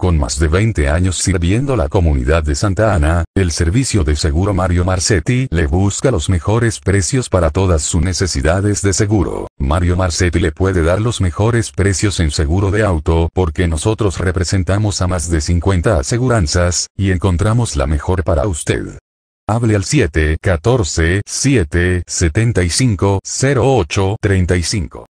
Con más de 20 años sirviendo la comunidad de Santa Ana, el servicio de seguro Mario Marcetti le busca los mejores precios para todas sus necesidades de seguro. Mario Marcetti le puede dar los mejores precios en seguro de auto porque nosotros representamos a más de 50 aseguranzas, y encontramos la mejor para usted. Hable al 714 75 08 35.